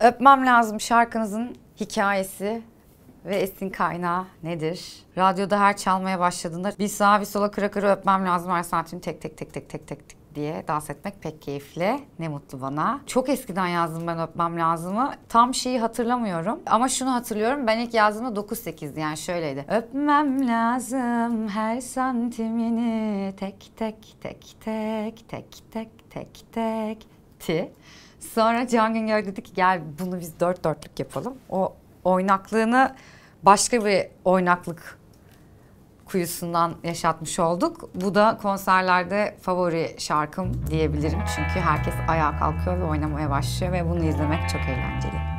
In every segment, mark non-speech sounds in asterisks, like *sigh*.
Öpmem lazım şarkınızın hikayesi ve esin kaynağı nedir? Radyoda her çalmaya başladığında bir sağa bir sola kıra kıra öpmem lazım her saatini tek tek tek tek tek tek tek diye dans etmek pek keyifli. Ne mutlu bana. Çok eskiden yazdım ben öpmem lazımı. Tam şeyi hatırlamıyorum. Ama şunu hatırlıyorum. Ben ilk yazdığımda 9-8 yani şöyleydi. Öpmem lazım her santimini tek tek tek tek tek tek tek tek ti. Sonra Can Güngör dedi ki gel bunu biz dört dörtlük yapalım. O oynaklığını başka bir oynaklık kuyusundan yaşatmış olduk. Bu da konserlerde favori şarkım diyebilirim. Çünkü herkes ayağa kalkıyor ve oynamaya başlıyor ve bunu izlemek çok eğlenceli.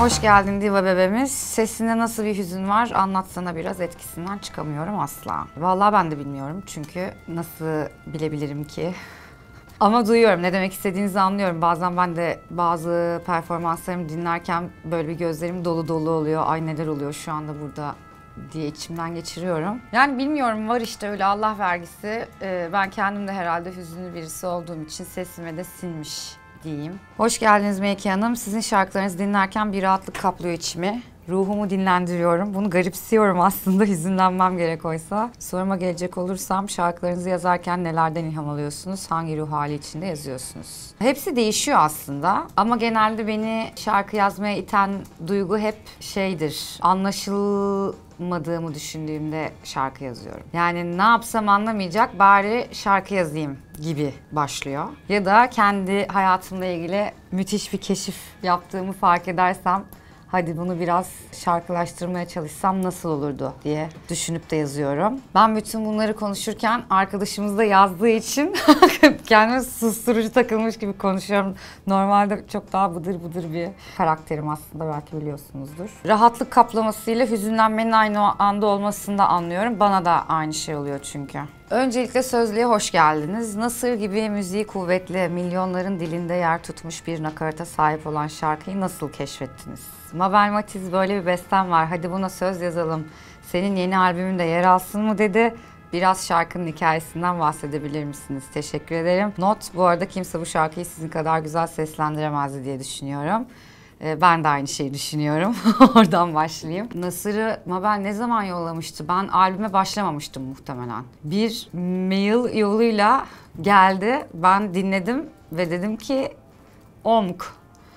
Hoş geldin Diva bebemiz. Sesinde nasıl bir hüzün var anlatsana biraz etkisinden çıkamıyorum asla. Vallahi ben de bilmiyorum çünkü nasıl bilebilirim ki ama duyuyorum ne demek istediğinizi anlıyorum. Bazen ben de bazı performanslarımı dinlerken böyle bir gözlerim dolu dolu oluyor. Ay neler oluyor şu anda burada diye içimden geçiriyorum. Yani bilmiyorum var işte öyle Allah vergisi. Ee, ben kendim de herhalde hüzünlü birisi olduğum için sesime de sinmiş diyeyim. Hoş geldiniz Melike Hanım. Sizin şarkılarınızı dinlerken bir rahatlık kaplıyor içimi ruhumu dinlendiriyorum. Bunu garipsiyorum aslında *laughs* hüzünlenmem gerek oysa. Soruma gelecek olursam şarkılarınızı yazarken nelerden ilham alıyorsunuz? Hangi ruh hali içinde yazıyorsunuz? Hepsi değişiyor aslında ama genelde beni şarkı yazmaya iten duygu hep şeydir. Anlaşıl anlamadığımı düşündüğümde şarkı yazıyorum. Yani ne yapsam anlamayacak bari şarkı yazayım gibi başlıyor. Ya da kendi hayatımla ilgili müthiş bir keşif yaptığımı fark edersem hadi bunu biraz şarkılaştırmaya çalışsam nasıl olurdu diye düşünüp de yazıyorum. Ben bütün bunları konuşurken arkadaşımız da yazdığı için *laughs* kendimi susturucu takılmış gibi konuşuyorum. Normalde çok daha bıdır bıdır bir karakterim aslında belki biliyorsunuzdur. Rahatlık kaplamasıyla hüzünlenmenin aynı anda olmasını da anlıyorum. Bana da aynı şey oluyor çünkü. Öncelikle sözlüğe hoş geldiniz. Nasır gibi müziği kuvvetli, milyonların dilinde yer tutmuş bir nakarata sahip olan şarkıyı nasıl keşfettiniz? Mabel Matiz böyle bir bestem var, hadi buna söz yazalım, senin yeni albümünde yer alsın mı dedi. Biraz şarkının hikayesinden bahsedebilir misiniz? Teşekkür ederim. Not, bu arada kimse bu şarkıyı sizin kadar güzel seslendiremezdi diye düşünüyorum. Ee, ben de aynı şeyi düşünüyorum. *laughs* Oradan başlayayım. Nasır'ı Mabel ne zaman yollamıştı? Ben albüme başlamamıştım muhtemelen. Bir mail yoluyla geldi. Ben dinledim ve dedim ki Omk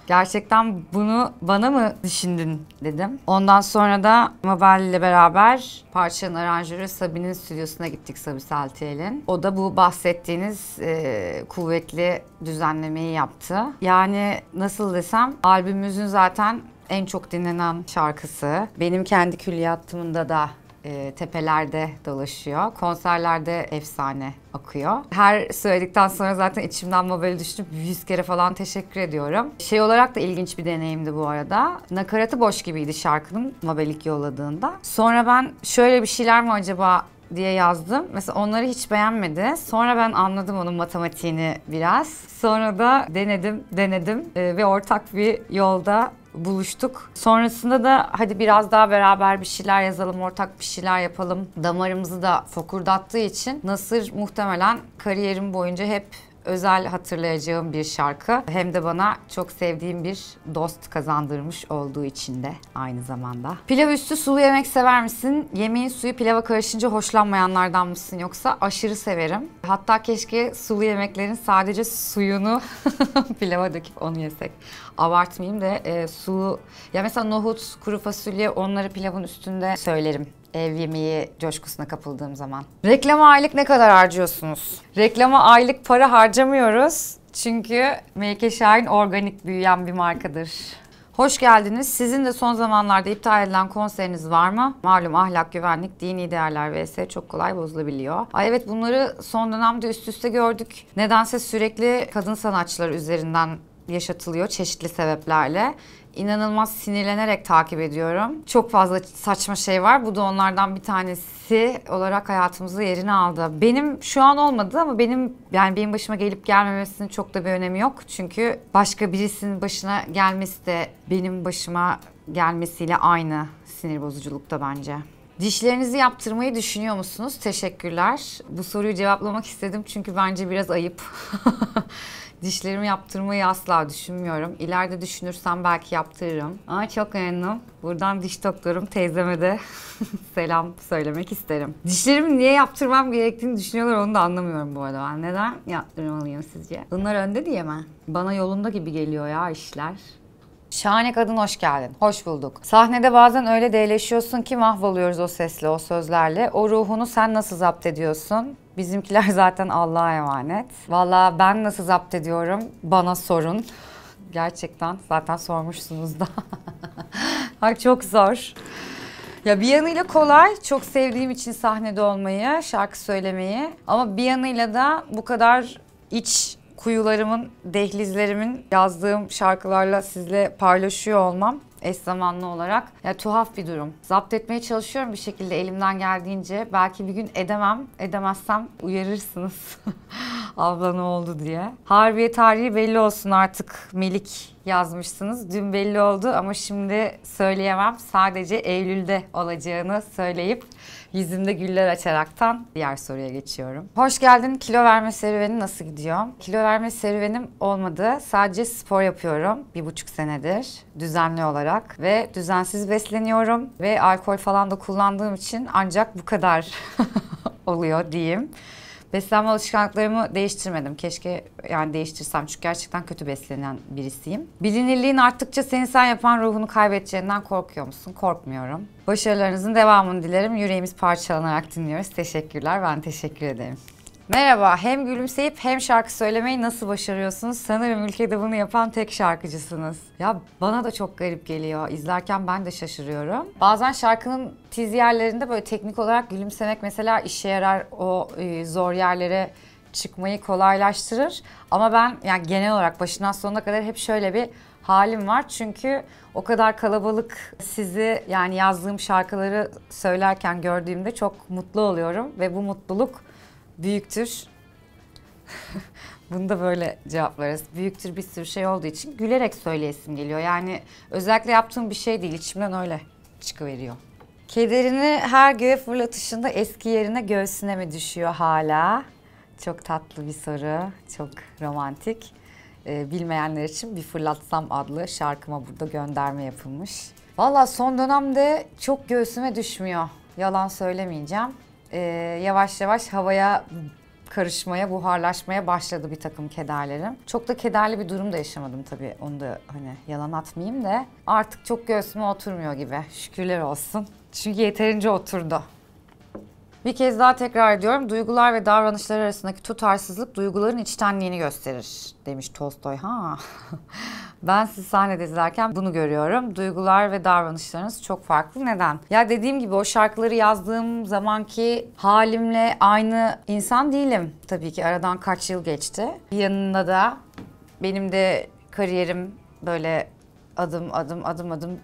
Gerçekten bunu bana mı düşündün dedim. Ondan sonra da Mabel ile beraber parçanın aranjörü Sabi'nin stüdyosuna gittik Sabi Saltiel'in. O da bu bahsettiğiniz e, kuvvetli düzenlemeyi yaptı. Yani nasıl desem albümümüzün zaten en çok dinlenen şarkısı. Benim kendi külliyatımda da e, tepelerde dolaşıyor. Konserlerde efsane akıyor. Her söyledikten sonra zaten içimden böyle düşünüp yüz kere falan teşekkür ediyorum. Şey olarak da ilginç bir deneyimdi bu arada. Nakaratı boş gibiydi şarkının Mabelik yolladığında. Sonra ben şöyle bir şeyler mi acaba diye yazdım. Mesela onları hiç beğenmedi. Sonra ben anladım onun matematiğini biraz. Sonra da denedim, denedim e, ve ortak bir yolda buluştuk. Sonrasında da hadi biraz daha beraber bir şeyler yazalım, ortak bir şeyler yapalım. Damarımızı da fokurdattığı için Nasır muhtemelen kariyerim boyunca hep özel hatırlayacağım bir şarkı. Hem de bana çok sevdiğim bir dost kazandırmış olduğu için de aynı zamanda. Pilav üstü sulu yemek sever misin? Yemeğin suyu pilava karışınca hoşlanmayanlardan mısın yoksa? Aşırı severim. Hatta keşke sulu yemeklerin sadece suyunu *laughs* pilava döküp onu yesek. Abartmayayım da e, sulu... Ya mesela nohut, kuru fasulye onları pilavın üstünde söylerim ev yemeği coşkusuna kapıldığım zaman. Reklama aylık ne kadar harcıyorsunuz? Reklama aylık para harcamıyoruz. Çünkü Melike Şahin organik büyüyen bir markadır. Hoş geldiniz. Sizin de son zamanlarda iptal edilen konseriniz var mı? Malum ahlak, güvenlik, dini değerler vs. çok kolay bozulabiliyor. Ay evet bunları son dönemde üst üste gördük. Nedense sürekli kadın sanatçılar üzerinden yaşatılıyor çeşitli sebeplerle inanılmaz sinirlenerek takip ediyorum. Çok fazla saçma şey var. Bu da onlardan bir tanesi olarak hayatımızı yerini aldı. Benim şu an olmadı ama benim yani benim başıma gelip gelmemesinin çok da bir önemi yok. Çünkü başka birisinin başına gelmesi de benim başıma gelmesiyle aynı sinir bozuculukta bence. Dişlerinizi yaptırmayı düşünüyor musunuz? Teşekkürler. Bu soruyu cevaplamak istedim çünkü bence biraz ayıp. *laughs* Dişlerimi yaptırmayı asla düşünmüyorum. İleride düşünürsem belki yaptırırım. Ama çok önemli. Buradan diş doktorum teyzeme de *laughs* selam söylemek isterim. Dişlerimi niye yaptırmam gerektiğini düşünüyorlar onu da anlamıyorum bu arada ben. Neden yaptırmalıyım sizce? Bunlar önde diye mi? Bana yolunda gibi geliyor ya işler. Şahane kadın hoş geldin. Hoş bulduk. Sahnede bazen öyle değleşiyorsun ki mahvoluyoruz o sesle, o sözlerle. O ruhunu sen nasıl zapt ediyorsun? Bizimkiler *laughs* zaten Allah'a emanet. Valla ben nasıl zapt ediyorum? Bana sorun. Gerçekten zaten sormuşsunuz da. *laughs* Ay çok zor. Ya bir yanıyla kolay, çok sevdiğim için sahnede olmayı, şarkı söylemeyi ama bir yanıyla da bu kadar iç kuyularımın, dehlizlerimin yazdığım şarkılarla sizle paylaşıyor olmam eş zamanlı olarak. Ya tuhaf bir durum. Zapt etmeye çalışıyorum bir şekilde elimden geldiğince. Belki bir gün edemem. Edemezsem uyarırsınız. *laughs* abla ne oldu diye. Harbiye tarihi belli olsun artık Melik yazmışsınız. Dün belli oldu ama şimdi söyleyemem. Sadece Eylül'de olacağını söyleyip yüzümde güller açaraktan diğer soruya geçiyorum. Hoş geldin. Kilo verme serüveni nasıl gidiyor? Kilo verme serüvenim olmadı. Sadece spor yapıyorum bir buçuk senedir düzenli olarak ve düzensiz besleniyorum ve alkol falan da kullandığım için ancak bu kadar *laughs* oluyor diyeyim. Beslenme alışkanlıklarımı değiştirmedim. Keşke yani değiştirsem çünkü gerçekten kötü beslenen birisiyim. Bilinirliğin arttıkça seni sen yapan ruhunu kaybedeceğinden korkuyor musun? Korkmuyorum. Başarılarınızın devamını dilerim. Yüreğimiz parçalanarak dinliyoruz. Teşekkürler. Ben teşekkür ederim. Merhaba, hem gülümseyip hem şarkı söylemeyi nasıl başarıyorsunuz? Sanırım ülkede bunu yapan tek şarkıcısınız. Ya bana da çok garip geliyor. İzlerken ben de şaşırıyorum. Bazen şarkının tiz yerlerinde böyle teknik olarak gülümsemek mesela işe yarar o e, zor yerlere çıkmayı kolaylaştırır. Ama ben yani genel olarak başından sonuna kadar hep şöyle bir halim var. Çünkü o kadar kalabalık sizi yani yazdığım şarkıları söylerken gördüğümde çok mutlu oluyorum ve bu mutluluk büyüktür. *laughs* Bunu da böyle cevaplarız. Büyüktür bir sürü şey olduğu için gülerek söyleyesim geliyor. Yani özellikle yaptığım bir şey değil, içimden öyle çıkıveriyor. Kederini her göğe fırlatışında eski yerine göğsüne mi düşüyor hala? Çok tatlı bir soru, çok romantik. Ee, bilmeyenler için Bir Fırlatsam adlı şarkıma burada gönderme yapılmış. Valla son dönemde çok göğsüme düşmüyor. Yalan söylemeyeceğim e, yavaş yavaş havaya karışmaya, buharlaşmaya başladı bir takım kederlerim. Çok da kederli bir durum da yaşamadım tabii. Onu da hani yalan atmayayım da. Artık çok göğsüme oturmuyor gibi. Şükürler olsun. Çünkü yeterince oturdu. Bir kez daha tekrar ediyorum. Duygular ve davranışlar arasındaki tutarsızlık duyguların içtenliğini gösterir demiş Tolstoy. Ha. *laughs* ben siz sahnede izlerken bunu görüyorum. Duygular ve davranışlarınız çok farklı. Neden? Ya dediğim gibi o şarkıları yazdığım zamanki halimle aynı insan değilim. Tabii ki aradan kaç yıl geçti. Yanında da benim de kariyerim böyle adım adım adım adım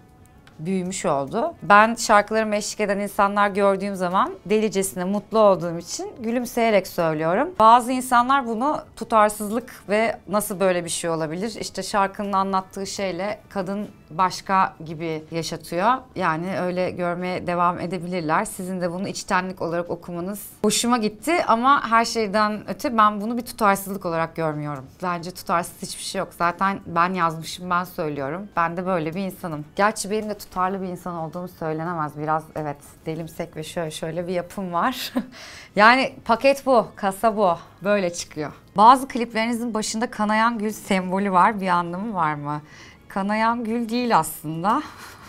büyümüş oldu. Ben şarkılarımı eşlik eden insanlar gördüğüm zaman delicesine mutlu olduğum için gülümseyerek söylüyorum. Bazı insanlar bunu tutarsızlık ve nasıl böyle bir şey olabilir? İşte şarkının anlattığı şeyle kadın başka gibi yaşatıyor. Yani öyle görmeye devam edebilirler. Sizin de bunu içtenlik olarak okumanız hoşuma gitti ama her şeyden öte ben bunu bir tutarsızlık olarak görmüyorum. Bence tutarsız hiçbir şey yok. Zaten ben yazmışım, ben söylüyorum. Ben de böyle bir insanım. Gerçi benim de tutarlı bir insan olduğum söylenemez. Biraz evet delimsek ve şöyle şöyle bir yapım var. *laughs* yani paket bu, kasa bu. Böyle çıkıyor. Bazı kliplerinizin başında kanayan gül sembolü var. Bir anlamı var mı? Kanayan gül değil aslında.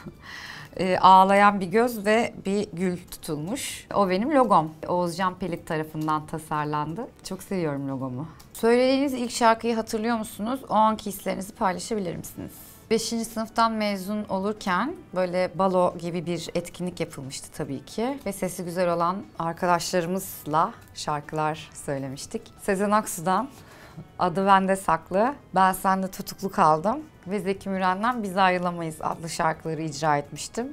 *laughs* e, ağlayan bir göz ve bir gül tutulmuş. O benim logom. Oğuzcan Pelik tarafından tasarlandı. Çok seviyorum logomu. Söylediğiniz ilk şarkıyı hatırlıyor musunuz? O anki hislerinizi paylaşabilir misiniz? Beşinci sınıftan mezun olurken böyle balo gibi bir etkinlik yapılmıştı tabii ki. Ve sesi güzel olan arkadaşlarımızla şarkılar söylemiştik. Sezen Aksu'dan Adı Bende Saklı, Ben Sende Tutuklu Kaldım ve Zeki Müren'den Biz Ayrılamayız adlı şarkıları icra etmiştim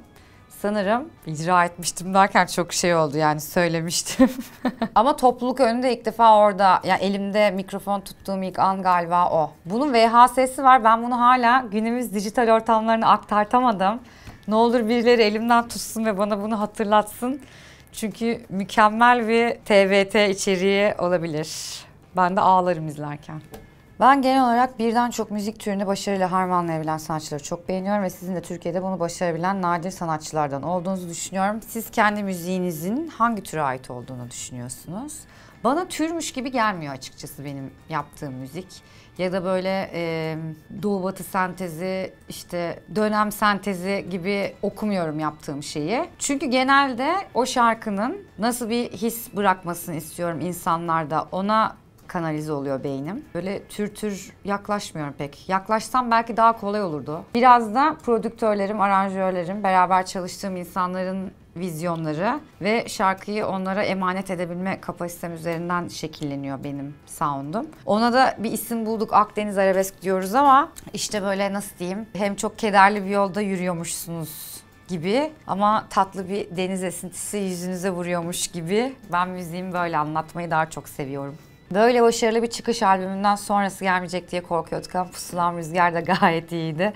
sanırım icra etmiştim derken çok şey oldu yani söylemiştim. *laughs* Ama topluluk önünde ilk defa orada yani elimde mikrofon tuttuğum ilk an galiba o. Bunun VHS'si var. Ben bunu hala günümüz dijital ortamlarını aktartamadım. Ne olur birileri elimden tutsun ve bana bunu hatırlatsın. Çünkü mükemmel bir TVT içeriği olabilir. Ben de ağlarım izlerken. Ben genel olarak birden çok müzik türünü başarıyla harmanlayabilen sanatçıları çok beğeniyorum ve sizin de Türkiye'de bunu başarabilen nadir sanatçılardan olduğunuzu düşünüyorum. Siz kendi müziğinizin hangi türe ait olduğunu düşünüyorsunuz? Bana türmüş gibi gelmiyor açıkçası benim yaptığım müzik. Ya da böyle e, doğu batı sentezi, işte dönem sentezi gibi okumuyorum yaptığım şeyi. Çünkü genelde o şarkının nasıl bir his bırakmasını istiyorum insanlarda, ona kanalize oluyor beynim. Böyle tür tür yaklaşmıyorum pek. Yaklaşsam belki daha kolay olurdu. Biraz da prodüktörlerim, aranjörlerim, beraber çalıştığım insanların vizyonları ve şarkıyı onlara emanet edebilme kapasitem üzerinden şekilleniyor benim sound'um. Ona da bir isim bulduk Akdeniz Arabesk diyoruz ama işte böyle nasıl diyeyim hem çok kederli bir yolda yürüyormuşsunuz gibi ama tatlı bir deniz esintisi yüzünüze vuruyormuş gibi. Ben müziğimi böyle anlatmayı daha çok seviyorum. Böyle başarılı bir çıkış albümünden sonrası gelmeyecek diye korkuyorduk ama Pusulam Rüzgar da *laughs* gayet iyiydi.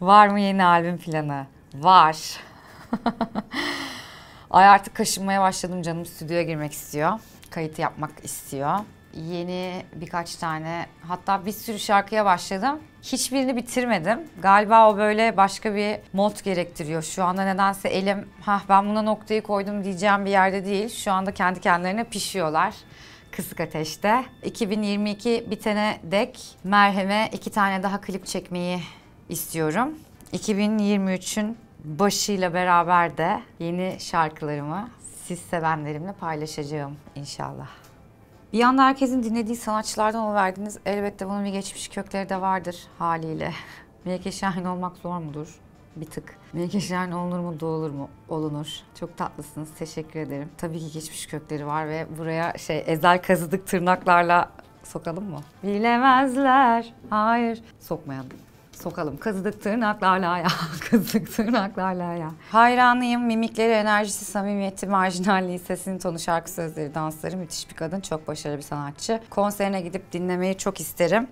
Var mı yeni albüm planı? Var. *laughs* Ay artık kaşınmaya başladım canım stüdyoya girmek istiyor. kayıt yapmak istiyor. Yeni birkaç tane hatta bir sürü şarkıya başladım. Hiçbirini bitirmedim. Galiba o böyle başka bir mod gerektiriyor. Şu anda nedense elim ha ben buna noktayı koydum diyeceğim bir yerde değil. Şu anda kendi kendilerine pişiyorlar. Kısık Ateş'te. 2022 bitene dek Merhem'e iki tane daha klip çekmeyi istiyorum. 2023'ün başıyla beraber de yeni şarkılarımı siz sevenlerimle paylaşacağım inşallah. Bir yanda herkesin dinlediği sanatçılardan o verdiniz. Elbette bunun bir geçmiş kökleri de vardır haliyle. Melike *laughs* Şahin olmak zor mudur? bir tık. Melike Şahin olunur mu doğulur mu? Olunur. Çok tatlısınız. Teşekkür ederim. Tabii ki geçmiş kökleri var ve buraya şey ezel kazıdık tırnaklarla sokalım mı? Bilemezler. Hayır. Sokmayalım sokalım. Kazıdık tırnaklarla ya, *laughs* kazıdık tırnaklarla ya. Hayranıyım. Mimikleri, enerjisi, samimiyeti, marjinalliği, sesini tonu, şarkı sözleri, dansları müthiş bir kadın. Çok başarılı bir sanatçı. Konserine gidip dinlemeyi çok isterim.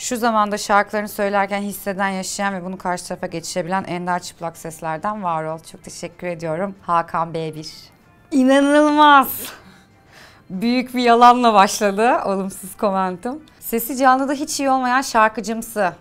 Şu zamanda şarkılarını söylerken hisseden, yaşayan ve bunu karşı tarafa geçirebilen ender çıplak seslerden var ol. Çok teşekkür ediyorum. Hakan B1. İnanılmaz. Büyük bir yalanla başladı olumsuz komentim. Sesi canlıda hiç iyi olmayan şarkıcımsı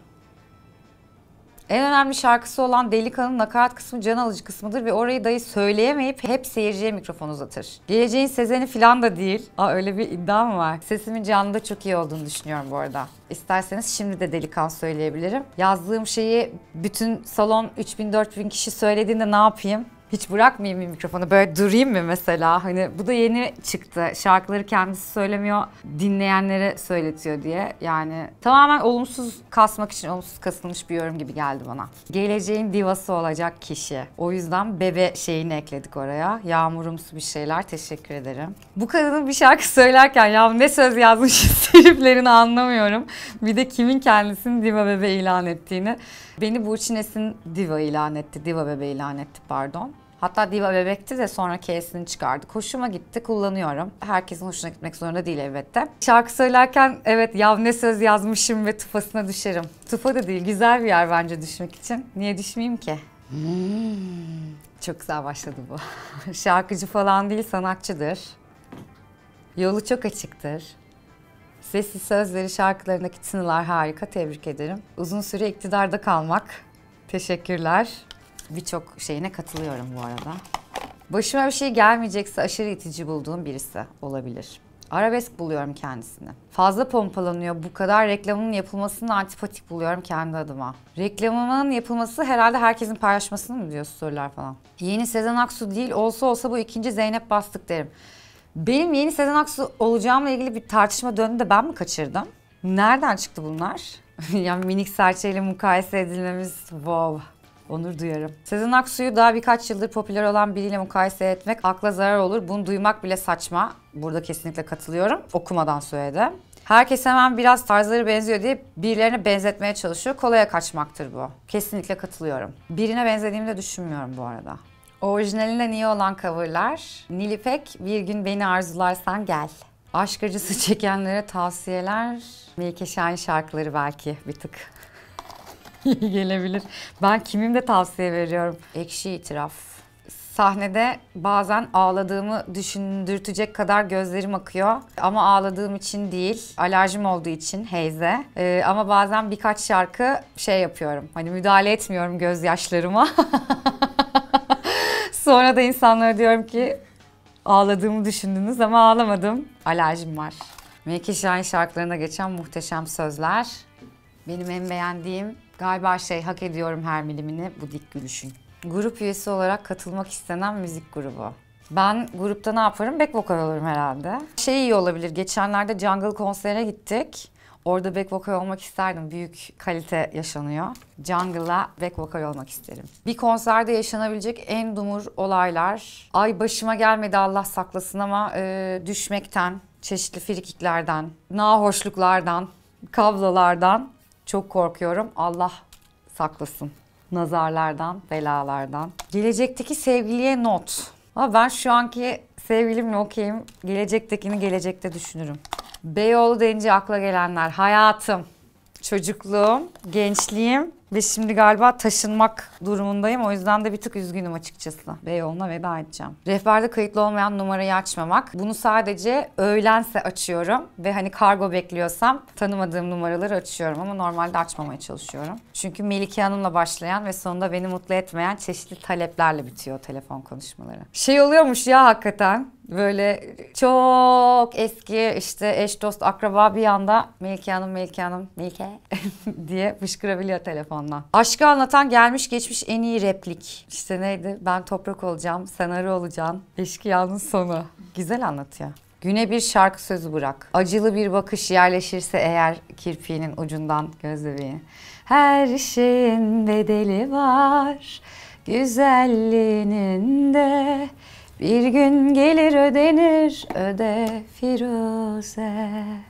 en önemli şarkısı olan Delikan'ın nakarat kısmı can alıcı kısmıdır ve orayı dahi söyleyemeyip hep seyirciye mikrofon uzatır. Geleceğin Sezen'i falan da değil. Aa öyle bir iddia mı var. Sesimin canlıda çok iyi olduğunu düşünüyorum bu arada. İsterseniz şimdi de Delikan söyleyebilirim. Yazdığım şeyi bütün salon 3000-4000 kişi söylediğinde ne yapayım? Hiç bırakmayayım mı mikrofonu? Böyle durayım mı mesela? Hani bu da yeni çıktı. Şarkıları kendisi söylemiyor, dinleyenlere söyletiyor diye. Yani tamamen olumsuz kasmak için olumsuz kasılmış bir yorum gibi geldi bana. Geleceğin divası olacak kişi. O yüzden bebe şeyini ekledik oraya. Yağmurumsu bir şeyler. Teşekkür ederim. Bu kadının bir şarkı söylerken ya ne söz yazmış heriflerini *laughs* anlamıyorum. Bir de kimin kendisini diva bebe ilan ettiğini. Beni Burçines'in diva ilan etti, diva bebeği ilan etti pardon. Hatta diva bebekti de sonra K'sini çıkardı. Hoşuma gitti, kullanıyorum. Herkesin hoşuna gitmek zorunda değil elbette. Şarkı söylerken evet yav ne söz yazmışım ve tufasına düşerim. Tufa da değil, güzel bir yer bence düşmek için. Niye düşmeyeyim ki? Hmm. Çok güzel başladı bu. *laughs* Şarkıcı falan değil, sanatçıdır. Yolu çok açıktır. Sessiz sözleri, şarkılarındaki tınılar harika, tebrik ederim. Uzun süre iktidarda kalmak, teşekkürler. Birçok şeyine katılıyorum bu arada. Başıma bir şey gelmeyecekse aşırı itici bulduğum birisi olabilir. Arabesk buluyorum kendisini. Fazla pompalanıyor. Bu kadar reklamının yapılmasını antipatik buluyorum kendi adıma. Reklamının yapılması herhalde herkesin paylaşmasını mı diyor sorular falan. Yeni Sezen Aksu değil olsa olsa bu ikinci Zeynep Bastık derim. Benim yeni Sezen Aksu olacağımla ilgili bir tartışma döndü de ben mi kaçırdım? Nereden çıktı bunlar? *laughs* yani minik serçeyle mukayese edilmemiz wow. Onur duyarım. Sezen Aksu'yu daha birkaç yıldır popüler olan biriyle mukayese etmek akla zarar olur. Bunu duymak bile saçma. Burada kesinlikle katılıyorum. Okumadan söyledim. Herkes hemen biraz tarzları benziyor diye birilerine benzetmeye çalışıyor. Kolaya kaçmaktır bu. Kesinlikle katılıyorum. Birine benzediğimi de düşünmüyorum bu arada. Orijinalinden iyi olan coverlar. Nilipek Bir Gün Beni Arzularsan Gel. Aşk acısı çekenlere tavsiyeler. Melike Şahin şarkıları belki bir tık iyi *laughs* gelebilir. Ben kimim de tavsiye veriyorum. Ekşi itiraf. Sahnede bazen ağladığımı düşündürtecek kadar gözlerim akıyor. Ama ağladığım için değil, alerjim olduğu için heyze. Ee, ama bazen birkaç şarkı şey yapıyorum. Hani müdahale etmiyorum gözyaşlarıma. *laughs* Sonra da insanlara diyorum ki ağladığımı düşündünüz ama ağlamadım. Alerjim var. Melike Şahin şarkılarına geçen muhteşem sözler. Benim en beğendiğim galiba şey hak ediyorum her milimini bu dik gülüşün. Grup üyesi olarak katılmak istenen müzik grubu. Ben grupta ne yaparım? Back vokal olurum herhalde. Şey iyi olabilir. Geçenlerde Jungle konserine gittik. Orada back vokal olmak isterdim. Büyük kalite yaşanıyor. Jungle'la back vokal olmak isterim. Bir konserde yaşanabilecek en dumur olaylar. Ay başıma gelmedi Allah saklasın ama e, düşmekten, çeşitli frikiklerden, nahoşluklardan, kablolardan çok korkuyorum. Allah saklasın. Nazarlardan, belalardan. Gelecekteki sevgiliye not. Ama ben şu anki sevgilimle okuyayım, Gelecektekini gelecekte düşünürüm. Beyoğlu denince akla gelenler hayatım, çocukluğum, gençliğim ve şimdi galiba taşınmak durumundayım. O yüzden de bir tık üzgünüm açıkçası. Beyoğlu'na veda edeceğim. Rehberde kayıtlı olmayan numarayı açmamak. Bunu sadece öğlense açıyorum. Ve hani kargo bekliyorsam tanımadığım numaraları açıyorum. Ama normalde açmamaya çalışıyorum. Çünkü Melike Hanım'la başlayan ve sonunda beni mutlu etmeyen çeşitli taleplerle bitiyor telefon konuşmaları. Şey oluyormuş ya hakikaten. Böyle çok eski işte eş dost akraba bir anda Melike Hanım Melike Hanım Melike *laughs* diye fışkırabiliyor telefonla. Aşkı anlatan gelmiş geçmiş en iyi replik. İşte neydi? Ben toprak olacağım, sen arı olacaksın. Eşkıyanın sonu. Güzel anlatıyor. Güne bir şarkı sözü bırak. Acılı bir bakış yerleşirse eğer kirpiğinin ucundan göz bebeği. Her şeyin bedeli var, güzelliğinin de bir gün gelir ödenir öde Firuze.